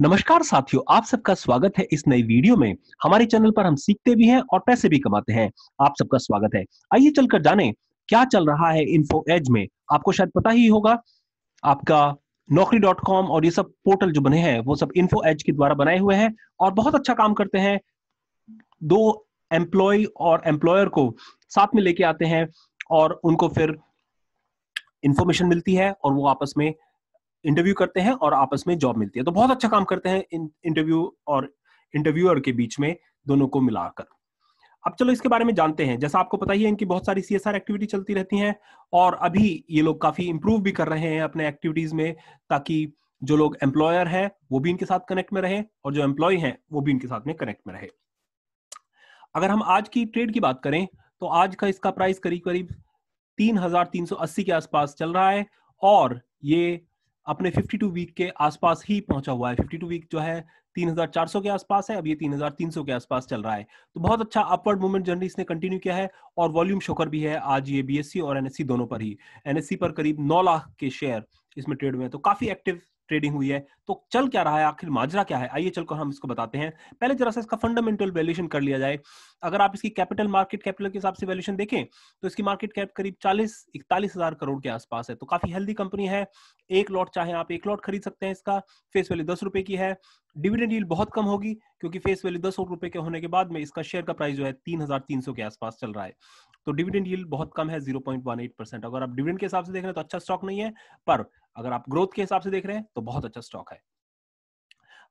नमस्कार साथियों आप सबका स्वागत है इस नई वीडियो में हमारे चैनल पर हम सीखते भी हैं और पैसे भी कमाते हैं आप सबका स्वागत है आइए चलकर जाने क्या चल रहा है इन्फो एज में आपको शायद पता ही होगा आपका नौकरी डॉट कॉम और ये सब पोर्टल जो बने हैं वो सब इन्फो एज के द्वारा बनाए हुए हैं और बहुत अच्छा काम करते हैं दो एम्प्लॉय और एम्प्लॉयर को साथ में लेके आते हैं और उनको फिर इंफॉर्मेशन मिलती है और वो आपस में इंटरव्यू करते हैं और आपस में जॉब मिलती है तो बहुत अच्छा काम करते हैं इंटरव्यू और इंटरव्यूअर के बीच में दोनों को मिलाकर अब चलो इसके बारे में जानते हैं जैसा आपको पता ही है इनकी बहुत सारी सी एक्टिविटी चलती रहती हैं और अभी ये लोग काफी इंप्रूव भी कर रहे हैं अपने एक्टिविटीज में ताकि जो लोग एम्प्लॉयर हैं वो भी इनके साथ कनेक्ट में रहे और जो एम्प्लॉय हैं वो भी इनके साथ में कनेक्ट में रहे अगर हम आज की ट्रेड की बात करें तो आज का इसका प्राइस करीब करीब तीन हजार तीन सौ अस्सी के आसपास चल रहा है और ये अपने 52 वीक के आसपास ही पहुंचा हुआ है 52 वीक जो है 3400 के आसपास है अब ये 3300 के आसपास चल रहा है तो बहुत अच्छा अपवर्ड मूवमेंट जर्नी इसने कंटिन्यू किया है और वॉल्यूम शोकर भी है आज ये बीएससी और एनएससी दोनों पर ही एनएससी पर करीब 9 लाख के शेयर इसमें ट्रेड हुए हैं तो काफी एक्टिव ट्रेडिंग हुई है तो चल क्या रहा है आखिर माजरा क्या है आइए चलकर हम इसको बताते हैं पहले जरा सा इसका फंडामेंटल वैल्यूशन कर लिया जाए अगर आप इसकी कैपिटल मार्केट कैपिटल के हिसाब से वैल्यूशन देखें तो इसकी मार्केट कैप करीब चालीस इकतालीस हजार करोड़ के आसपास है तो काफी हेल्दी कंपनी है एक लॉट चाहे आप एक लॉट खरीद सकते हैं इसका फेस वैल्यू दस रुपए की है डिविडेंड डील बहुत कम होगी क्योंकि फेस वैल्यू दस रुपए के होने के बाद में इसका शेयर का प्राइस जो है तीन हजार तीन सौ के आसपास चल रहा है तो डिविडेंड डील बहुत कम है zero point one eight percent अगर आप डिविडेंड के हिसाब से देख रहे हैं तो अच्छा स्टॉक नहीं है पर अगर आप ग्रोथ के हिसाब से देख रहे हैं तो बहुत अच्छा स्टॉक है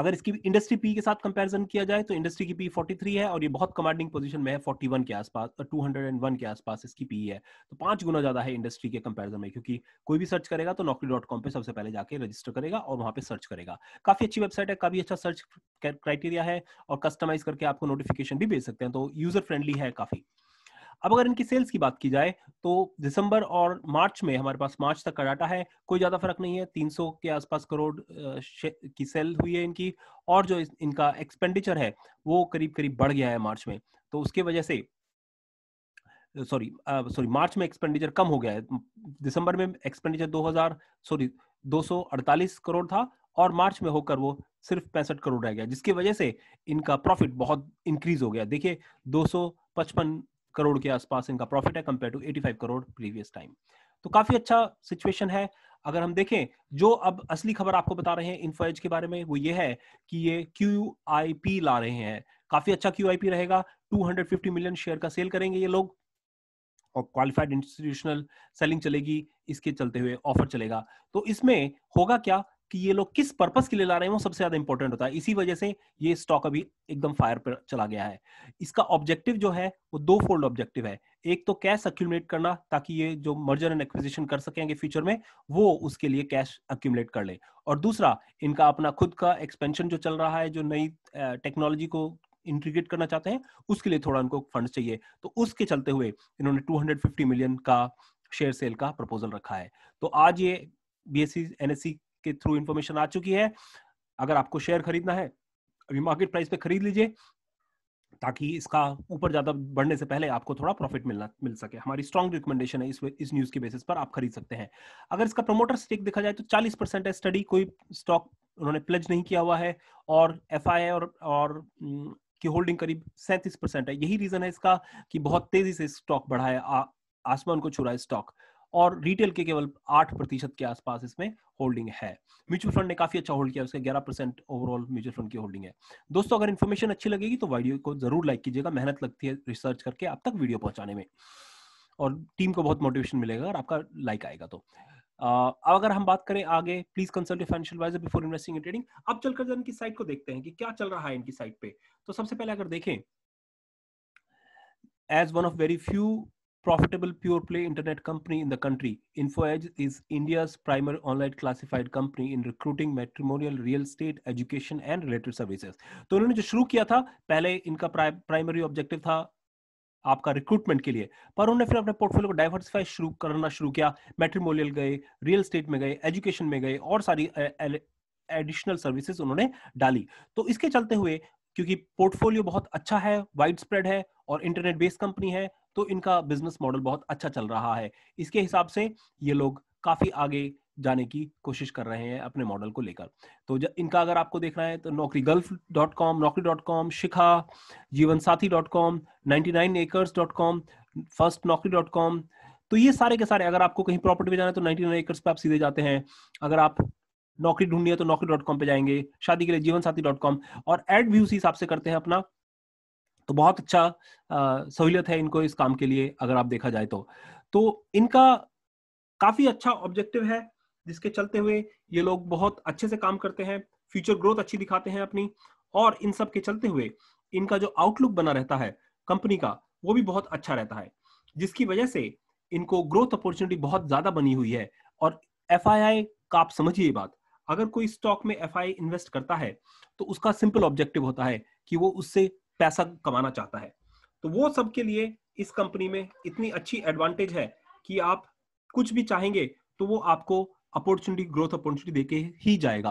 अगर इसकी इंडस्ट्री पी के साथ कंपैरिजन किया जाए तो इंडस्ट्री की पी 43 है और ये बहुत कमांडिंग पोजीशन में है 41 के आसपास और 201 के आसपास इसकी पी है तो पांच गुना ज्यादा है इंडस्ट्री के कंपैरिजन में क्योंकि कोई भी सर्च करेगा तो नौकरी डॉट कॉम पर सबसे पहले जाके रजिस्टर करेगा और वहां पे सर्च करेगा काफी अच्छी वेबसाइट है काफी अच्छा सर्च क्राइटेरिया है और कस्टमाइज करके आपको नोटिफिकेशन भी भेज सकते हैं तो यूजर फ्रेंडली है काफी अब अगर इनकी सेल्स की बात की जाए तो दिसंबर और मार्च में हमारे पास मार्च तक का डाटा है कोई ज्यादा फर्क नहीं है 300 के आसपास करोड़ की सेल हुई है इनकी और जो इनका एक्सपेंडिचर है वो करीब करीब बढ़ गया है मार्च में तो उसके वजह से सॉरी सॉरी मार्च में एक्सपेंडिचर कम हो गया है दिसंबर में एक्सपेंडिचर 2000 सॉरी 248 करोड़ था और मार्च में होकर वो सिर्फ पैंसठ करोड़ रह गया जिसकी वजह से इनका प्रॉफिट बहुत इंक्रीज हो गया देखिए 255 करोड़ के आसपास इनका प्रॉफिट है compare to 85 crore previous time तो काफी अच्छा सिचुएशन है अगर हम देखें जो अब असली खबर आपको बता रहे हैं इन्फो के बारे में वो ये है कि ये क्यू ला रहे हैं काफी अच्छा क्यू रहेगा 250 मिलियन शेयर का सेल करेंगे ये लोग और क्वालिफाइड इंस्टीट्यूशनल सेलिंग चलेगी इसके चलते हुए ऑफर चलेगा तो इसमें होगा क्या कि ये लोग किस पर्पज के लिए ला रहे हैं वो सबसे ज्यादा इंपॉर्टेंट होता है इसी वजह से ये स्टॉक अभी एकदम फायर पर चला गया है इसका ऑब्जेक्टिव जो है वो दो फोल्ड ऑब्जेक्टिव है एक तो कैश अक्यूमुलेट करना ताकि ये जो मर्जर एंड एक्विजिशन कर सकेंगे फ्यूचर में वो उसके लिए कैश अक्यूमुलेट कर ले और दूसरा इनका अपना खुद का एक्सपेंशन जो चल रहा है जो नई टेक्नोलॉजी को इंटीग्रेट करना चाहते हैं उसके लिए थोड़ा उनको फंड चाहिए तो उसके चलते हुए इन्होंने 250 मिलियन का शेयर सेल का प्रपोजल रखा है तो आज ये बी एस सी के थ्रू इन्फॉर्मेशन आ चुकी है अगर आपको शेयर खरीदना है अभी मार्केट प्राइस पे खरीद लीजिए ताकि इसका ऊपर ज्यादा बढ़ने से पहले आपको थोड़ा प्रॉफिट मिलना मिल सके हमारी स्ट्रॉन्ग रिकमेंडेशन है इस इस न्यूज के बेसिस पर आप खरीद सकते हैं अगर इसका प्रमोटर स्टेक देखा जाए तो 40 परसेंट है स्टडी कोई स्टॉक उन्होंने प्लेज नहीं किया हुआ है और एफ और और की होल्डिंग करीब सैंतीस है यही रीजन है इसका कि बहुत तेजी से स्टॉक बढ़ा है आसमान को छुरा है स्टॉक और रिटेल के केवल आठ प्रतिशत के आसपास इसमें होल्डिंग है म्यूचुअल फंड ने काफी अच्छा होल्ड किया उसका ग्यारह परसेंट ओवरऑल म्यूचुअल फंड की होल्डिंग है दोस्तों अगर इन्फॉर्मेशन अच्छी लगेगी तो वीडियो को जरूर लाइक कीजिएगा मेहनत लगती है रिसर्च करके आप तक वीडियो पहुंचाने में और टीम को बहुत मोटिवेशन मिलेगा अगर आपका लाइक आएगा तो अब अगर हम बात करें आगे please consult financial advisor before investing in trading अब चलकर जरा इनकी साइट को देखते हैं कि क्या चल रहा है इनकी साइट पे तो सबसे पहले अगर देखें as one of very few profitable pure play internet company in the country. InfoEdge is India's primary online classified company in recruiting matrimonial real estate education and related services. तो उन्होंने जो शुरू किया था पहले इनका प्राइमरी ऑब्जेक्टिव था आपका रिक्रूटमेंट के लिए पर उन्होंने फिर अपने पोर्टफोलियो को डाइवर्सिफाई शुरू करना शुरू किया मेट्रीमोलियल गए रियल स्टेट में गए एजुकेशन में गए और सारी एडिशनल सर्विसेज उन्होंने डाली तो इसके चलते हुए क्योंकि पोर्टफोलियो बहुत अच्छा है वाइड स्प्रेड है और इंटरनेट बेस्ड कंपनी है तो इनका बिजनेस मॉडल बहुत अच्छा चल रहा है इसके हिसाब से ये लोग काफी आगे जाने की कोशिश कर रहे हैं अपने मॉडल को लेकर तो इनका अगर आपको देखना है तो Naukri gulf dot com Naukri dot com Shikha Jeevansathi dot com ninety nine acres dot com first Naukri dot com तो ये सारे के सारे अगर आपको कहीं प्रॉपर्टी पे जाना है तो नाइन्टी नाइन एकर्स पे आप सीधे जाते हैं अगर आप नौकरी ढूंढनी है तो नौकरी डॉट कॉम पे जाएंगे शादी के लिए जीवन साथी डॉट कॉम और एड व्यूज हिसाब से करते हैं अपना तो बहुत अच्छा सहूलियत है इनको इस काम के लिए अगर आप देखा जाए तो तो इनका काफी अच्छा ऑब्जेक्टिव है जिसके चलते हुए ये लोग बहुत अच्छे से काम करते हैं फ्यूचर ग्रोथ अच्छी दिखाते हैं अपनी और इन सब के चलते हुए इनका जो आउटलुक बना रहता है कंपनी का वो भी बहुत अच्छा रहता है जिसकी वजह से इनको ग्रोथ अपॉर्चुनिटी बहुत ज्यादा बनी हुई है और एफ का आप समझिए बात अगर कोई स्टॉक में एफ इन्वेस्ट करता है तो उसका सिंपल ऑब्जेक्टिव होता है कि वो उससे पैसा कमाना चाहता है तो वो सबके लिए इस कंपनी में इतनी अच्छी एडवांटेज है कि आप कुछ भी चाहेंगे तो वो आपको अपॉर्चुनिटी ग्रोथ अपॉर्चुनिटी देके ही जाएगा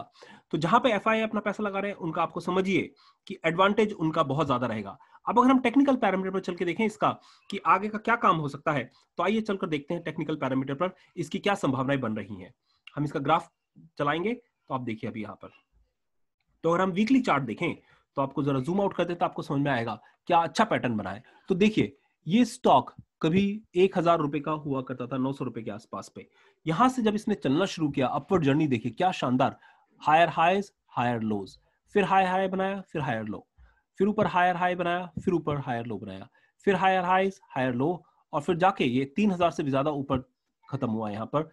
तो जहां पे एफ अपना पैसा लगा रहे हैं उनका आपको समझिए कि एडवांटेज उनका बहुत ज्यादा रहेगा अब अगर हम टेक्निकल पैरामीटर पर चल के देखें इसका कि आगे का क्या काम हो सकता है तो आइए चलकर देखते हैं टेक्निकल पैरामीटर पर इसकी क्या संभावनाएं बन रही हैं हम इसका ग्राफ चलाएंगे तो आप देखिए अभी यहाँ पर तो अगर हम वीकली चार्ट देखें तो आपको जरा जूम आउट कर तो आपको समझ में आएगा क्या अच्छा पैटर्न बना है तो देखिए ये स्टॉक कभी एक हजार रुपए का हुआ करता था नौ सौ रुपए के आसपास पे यहां से जब इसने चलना शुरू किया अपवर्ड जर्नी देखिए क्या शानदार हायर हाईज हायर लोज फिर हाई हाई बनाया फिर हायर लो फिर ऊपर हायर हाई बनाया फिर ऊपर हायर लो बनाया फिर हायर हाईज हायर लो और फिर जाके ये तीन हजार से भी ज्यादा ऊपर खत्म हुआ यहाँ पर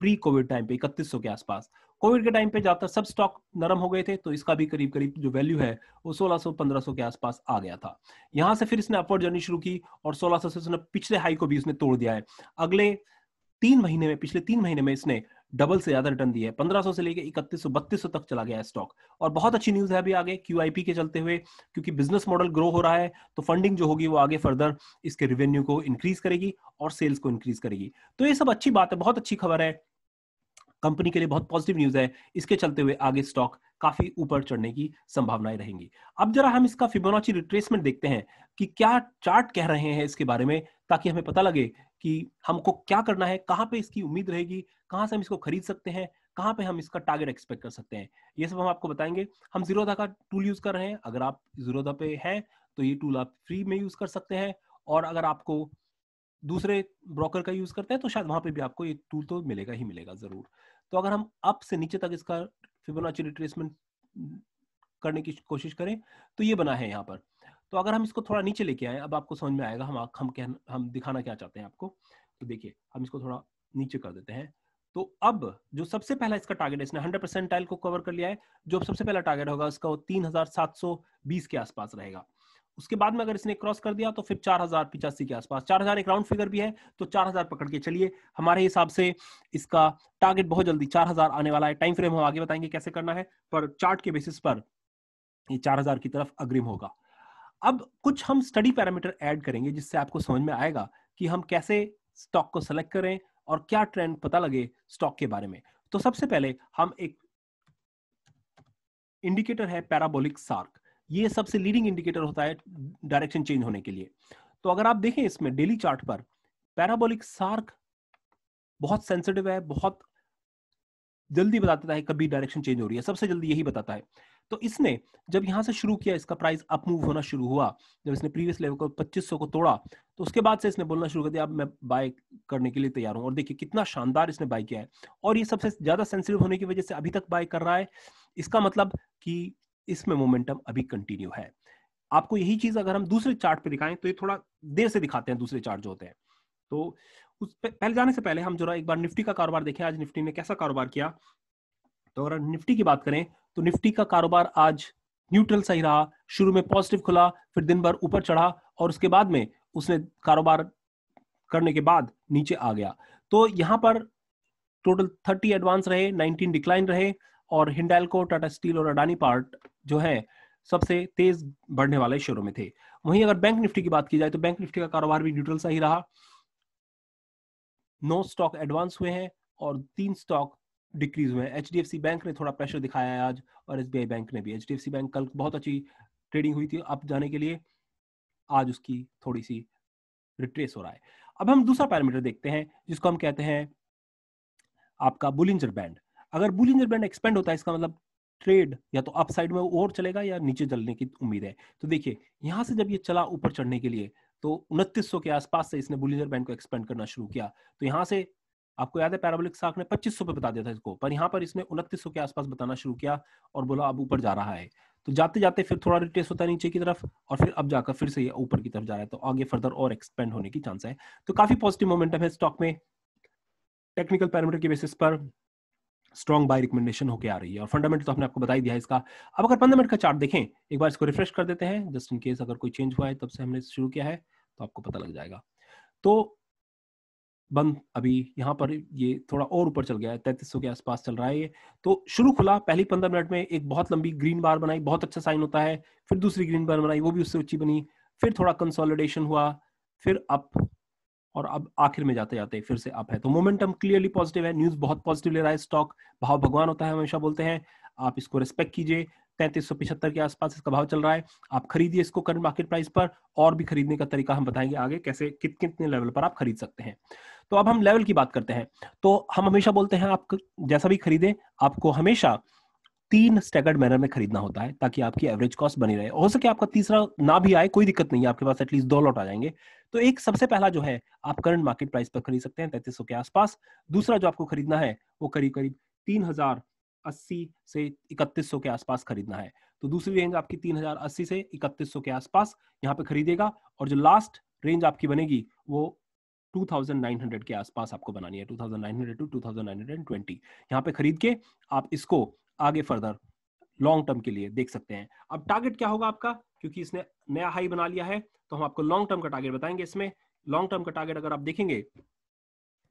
प्री कोविड टाइम पे इकतीस के आसपास कोविड के टाइम पे ज्यादातर सब स्टॉक नरम हो गए थे तो इसका भी करीब करीब जो वैल्यू है वो 1600 1500 के आसपास आ गया था यहां से फिर इसने अपवर्ड जर्नी शुरू की और 1600 से इसने पिछले हाई को भी इसने तोड़ दिया है अगले तीन महीने में पिछले तीन महीने में इसने डबल से ज्यादा रिटर्न दिया है पंद्रह से लेकर इकतीस सौ तक चला गया है स्टॉक और बहुत अच्छी न्यूज है अभी आगे क्यूआईपी के चलते हुए क्योंकि बिजनेस मॉडल ग्रो हो रहा है तो फंडिंग जो होगी वो आगे फर्दर इसके रिवेन्यू को इंक्रीज करेगी और सेल्स को इंक्रीज करेगी तो ये सब अच्छी बात है बहुत अच्छी खबर है कंपनी के लिए बहुत पॉजिटिव न्यूज है इसके चलते हुए आगे स्टॉक काफी ऊपर चढ़ने की संभावनाएं रहेंगी अब जरा हम इसका फिबोनाची रिट्रेसमेंट देखते हैं कि क्या चार्ट कह रहे हैं इसके बारे में ताकि हमें पता लगे कि हमको क्या करना है कहाँ पे इसकी उम्मीद रहेगी कहाँ से हम इसको खरीद सकते हैं कहाँ पे हम इसका टारगेट एक्सपेक्ट कर सकते हैं ये सब हम आपको बताएंगे हम जीरोधा का टूल यूज कर रहे हैं अगर आप जीरोधा पे हैं तो ये टूल आप फ्री में यूज कर सकते हैं और अगर आपको दूसरे ब्रोकर का यूज करते हैं तो शायद वहां पे भी आपको ये टूल तो मिलेगा ही मिलेगा जरूर तो अगर हम अप से नीचे तक इसका फिबोनाची रिट्रेसमेंट करने की कोशिश करें तो ये बना है यहाँ पर तो अगर हम इसको थोड़ा नीचे लेके आए अब आपको समझ में आएगा हम हम कह हम दिखाना क्या चाहते हैं आपको तो देखिए हम इसको थोड़ा नीचे कर देते हैं तो अब जो सबसे पहला इसका टारगेट है इसने 100 टाइल को कवर कर लिया है जो सबसे पहला टारगेट होगा उसका वो 3720 के आसपास रहेगा उसके बाद में अगर इसने क्रॉस कर दिया तो फिर चार हजार पिचासी के आसपास चार हजार एक राउंड फिगर भी है तो चार हजार पकड़ के चलिए हमारे हिसाब से इसका टारगेट बहुत जल्दी चार हजार आने वाला है टाइम फ्रेम हम आगे बताएंगे कैसे करना है पर चार्ट के बेसिस पर ये चार हजार की तरफ अग्रिम होगा अब कुछ हम स्टडी पैरामीटर ऐड करेंगे जिससे आपको समझ में आएगा कि हम कैसे स्टॉक को सेलेक्ट करें और क्या ट्रेंड पता लगे स्टॉक के बारे में तो सबसे पहले हम एक इंडिकेटर है पैराबोलिक सार्क ये सबसे लीडिंग इंडिकेटर होता है डायरेक्शन चेंज होने के लिए तो अगर आप देखें इसमें डेली चार्ट पर पैराबोलिक सार्क बहुत सेंसिटिव है बहुत जल्दी बताता है कभी डायरेक्शन चेंज हो रही है सबसे जल्दी यही बताता है तो इसने जब यहां से शुरू किया इसका प्राइस अप मूव होना शुरू हुआ जब इसने प्रीवियस लेवल को 2500 को तोड़ा तो उसके बाद से इसने बोलना शुरू कर दिया अब मैं बाय करने के लिए तैयार हूँ और देखिए कितना शानदार इसने बाय किया है और ये सबसे ज्यादा सेंसिटिव होने की वजह से अभी तक बाय कर रहा है इसका मतलब कि इसमें मोमेंटम अभी कंटिन्यू है आपको यही चीज अगर हम दूसरे चार्ट पे दिखाएं तो ये थोड़ा देर से दिखाते हैं दूसरे चार्ट जो होते हैं तो उस पे, पहले जाने से पहले हम जरा एक बार निफ्टी का कारोबार देखें आज निफ्टी ने कैसा कारोबार किया तो अगर निफ्टी की बात करें तो निफ्टी का कारोबार आज न्यूट्रल सही रहा शुरू में पॉजिटिव खुला फिर दिन भर ऊपर चढ़ा और उसके बाद में उसने कारोबार करने के बाद नीचे आ गया तो यहाँ पर टोटल थर्टी एडवांस रहे नाइनटीन डिक्लाइन रहे और हिंडेलको टाटा स्टील और अडानी पार्ट जो है सबसे तेज बढ़ने वाले शेयरों में थे वहीं अगर बैंक निफ्टी की बात की जाए तो बैंक निफ्टी का कारोबार भी न्यूट्रल सा ही रहा नौ स्टॉक एडवांस हुए हैं और तीन स्टॉक डिक्रीज हुए हैं एच बैंक ने थोड़ा प्रेशर दिखाया है आज और एस बी आई बैंक ने भी एच डी एफ सी बैंक कल बहुत अच्छी ट्रेडिंग हुई थी अप जाने के लिए आज उसकी थोड़ी सी रिट्रेस हो रहा है अब हम दूसरा पैरामीटर देखते हैं जिसको हम कहते हैं आपका बुलिंजर बैंड अगर बुलिंजर बैंड एक्सपेंड होता है इसका मतलब ट्रेड या तो अप साइड में और चलेगा या नीचे चलने की उम्मीद है तो देखिए यहां से जब ये चला ऊपर चढ़ने के लिए तो उनतीस के आसपास से इसने बुलिजर बैंड को एक्सपेंड करना शुरू किया तो यहां से आपको याद है पैराबोलिक साख ने 2500 पे बता दिया था इसको पर यहाँ पर इसने उनतीस के आसपास बताना शुरू किया और बोला अब ऊपर जा रहा है तो जाते जाते फिर थोड़ा रिटेस्ट होता है नीचे की तरफ और फिर अब जाकर फिर से ये ऊपर की तरफ जा रहा है तो आगे फर्दर और एक्सपेंड होने की चांस है तो काफी पॉजिटिव मोमेंटम है स्टॉक में टेक्निकल पैरामीटर के बेसिस पर स्ट्रॉन्ग बाय रिकमेंडेशन होकर आ रही है और फंडामेंटल तो हमने आपको बताई दिया है इसका अब अगर पंद्रह मिनट का चार्ट देखें एक बार इसको रिफ्रेश कर देते हैं जस्ट इन केस अगर कोई चेंज हुआ है तब से हमने शुरू किया है तो आपको पता लग जाएगा तो बंद अभी यहाँ पर ये थोड़ा और ऊपर चल गया है तैतीस के आसपास चल रहा है ये तो शुरू खुला पहली पंद्रह मिनट में एक बहुत लंबी ग्रीन बार बनाई बहुत अच्छा साइन होता है फिर दूसरी ग्रीन बार बनाई वो भी उससे ऊंची बनी फिर थोड़ा कंसोलिडेशन हुआ फिर अप और अब आखिर में जाते जाते फिर से अप है तो मोमेंटम क्लियरली पॉजिटिव है न्यूज बहुत पॉजिटिव ले रहा है स्टॉक भाव भगवान होता है हमेशा बोलते हैं आप इसको रिस्पेक्ट कीजिए तैतीस सौ पिछहत्तर के आसपास इसका भाव चल रहा है आप खरीदिए इसको करंट मार्केट प्राइस पर और भी खरीदने का तरीका हम बताएंगे आगे कैसे कित कितने लेवल पर आप खरीद सकते हैं तो अब हम लेवल की बात करते हैं तो हम हमेशा बोलते हैं आप जैसा भी खरीदें आपको हमेशा तीन स्टैगर्ड मैनर में खरीदना होता है ताकि आपकी एवरेज कॉस्ट बनी रहे हो सके आपका तीसरा ना भी आए कोई दिक्कत नहीं है आपके पास एटलीस्ट दो लॉट आ जाएंगे तो एक सबसे पहला जो है आप करंट मार्केट प्राइस पर खरीद सकते हैं तैतीस के आसपास दूसरा जो आपको खरीदना है वो करीब करीब तीन हजार अस्सी से इकतीस सौ के आसपास खरीदना है तो दूसरी रेंज आपकी तीन हजार अस्सी से इकतीस सौ के आसपास यहाँ पे खरीदेगा और जो लास्ट रेंज आपकी बनेगी वो 2900 के आसपास आपको बनानी है 2900 टू 2920 यहाँ पे खरीद के आप इसको आगे फर्दर लॉन्ग टर्म के लिए देख सकते हैं अब टारगेट क्या होगा आपका क्योंकि इसने नया हाई बना लिया है तो हम आपको लॉन्ग टर्म का टारगेट बताएंगे इसमें लॉन्ग टर्म का टारगेट अगर आप देखेंगे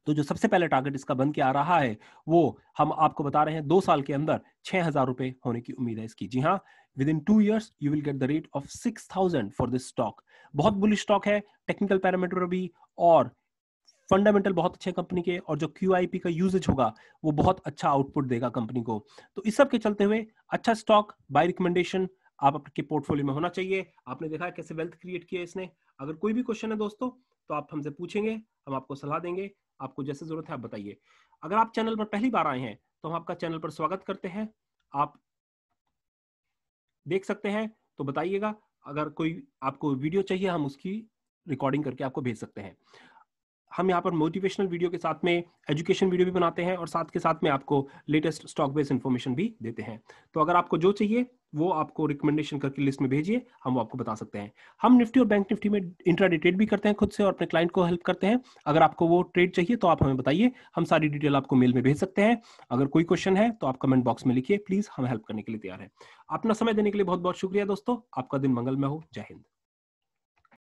तो जो सबसे पहले टारगेट इसका बन के आ रहा है वो हम आपको बता रहे हैं दो साल के अंदर छह हजार रुपए होने की उम्मीद है इसकी जी हाँ within two years you will get the rate of six thousand for this stock बहुत बुलिश स्टॉक है टेक्निकल पैरामीटर भी और फंडामेंटल बहुत अच्छे कंपनी के और जो क्यू का यूजेज होगा वो बहुत अच्छा आउटपुट देगा कंपनी को तो इस सब के चलते हुए अच्छा स्टॉक बाय रिकमेंडेशन आप आपके पोर्टफोलियो में होना चाहिए आपने देखा कैसे वेल्थ क्रिएट किया इसने अगर कोई भी क्वेश्चन है दोस्तों तो आप हमसे पूछेंगे हम आपको सलाह देंगे आपको जैसे जरूरत है आप बताइए अगर आप चैनल पर पहली बार आए हैं तो हम आपका चैनल पर स्वागत करते हैं आप देख सकते हैं तो बताइएगा अगर कोई आपको वीडियो चाहिए हम उसकी रिकॉर्डिंग करके आपको भेज सकते हैं हम यहाँ पर मोटिवेशनल वीडियो के साथ में एजुकेशन वीडियो भी बनाते हैं और साथ के साथ में आपको लेटेस्ट स्टॉक बेस्ड इन्फॉर्मेशन भी देते हैं तो अगर आपको जो चाहिए वो आपको रिकमेंडेशन करके लिस्ट में भेजिए हम आपको बता सकते हैं हम निफ्टी और बैंक निफ्टी में इंट्राडे ट्रेड भी करते हैं खुद से और अपने क्लाइंट को हेल्प करते हैं अगर आपको वो ट्रेड चाहिए तो आप हमें बताइए हम सारी डिटेल आपको मेल में भेज सकते हैं अगर कोई क्वेश्चन है तो आप कमेंट बॉक्स में लिखिए प्लीज हम हेल्प करने के लिए तैयार है अपना समय देने के लिए बहुत बहुत शुक्रिया दोस्तों आपका दिन मंगलमय हो जय हिंद